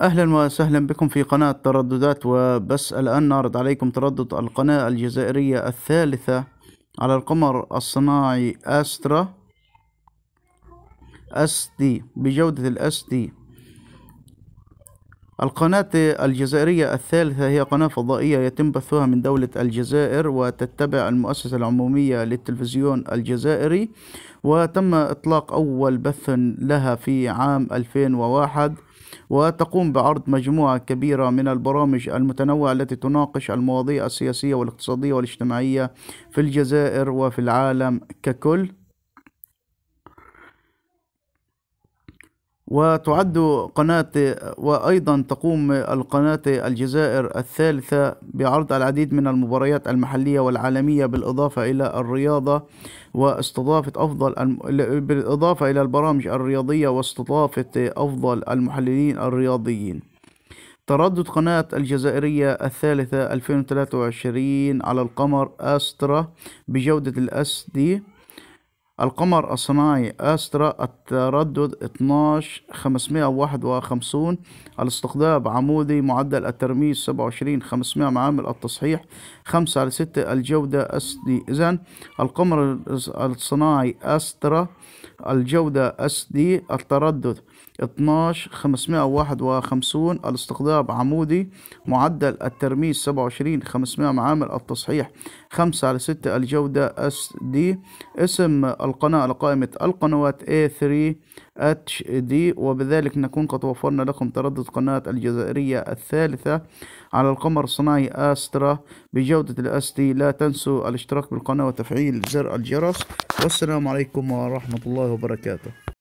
اهلا وسهلا بكم في قناة ترددات وبس الان نعرض عليكم تردد القناة الجزائرية الثالثة على القمر الصناعي استرا اس دي بجودة الاس دي القناة الجزائرية الثالثة هي قناة فضائية يتم بثها من دولة الجزائر وتتبع المؤسسة العمومية للتلفزيون الجزائري وتم إطلاق أول بث لها في عام 2001 وتقوم بعرض مجموعة كبيرة من البرامج المتنوعة التي تناقش المواضيع السياسية والاقتصادية والاجتماعية في الجزائر وفي العالم ككل وتعد قناة وأيضا تقوم القناة الجزائر الثالثة بعرض العديد من المباريات المحلية والعالمية بالإضافة إلى الرياضة واستضافة أفضل بالإضافة إلى البرامج الرياضية واستضافة أفضل المحللين الرياضيين تردد قناة الجزائرية الثالثة 2023 على القمر أسترا بجودة الأس دي القمر الصناعي أسترا التردد 12551 الاستقطاب عمودي معدل الترميز 27500 معامل التصحيح 5 على 6 الجودة اس دي إذا القمر الصناعي أسترا الجودة اس دي التردد 12551 الاستقطاب عمودي معدل الترميز 27500 معامل التصحيح 5 على 6 الجودة اس دي اسم القناة على قائمة القنوات A3HD وبذلك نكون قد وفرنا لكم تردد قناة الجزائرية الثالثة على القمر الصناعي أسترا بجودة الأس لا تنسوا الاشتراك بالقناة وتفعيل زر الجرس والسلام عليكم ورحمة الله وبركاته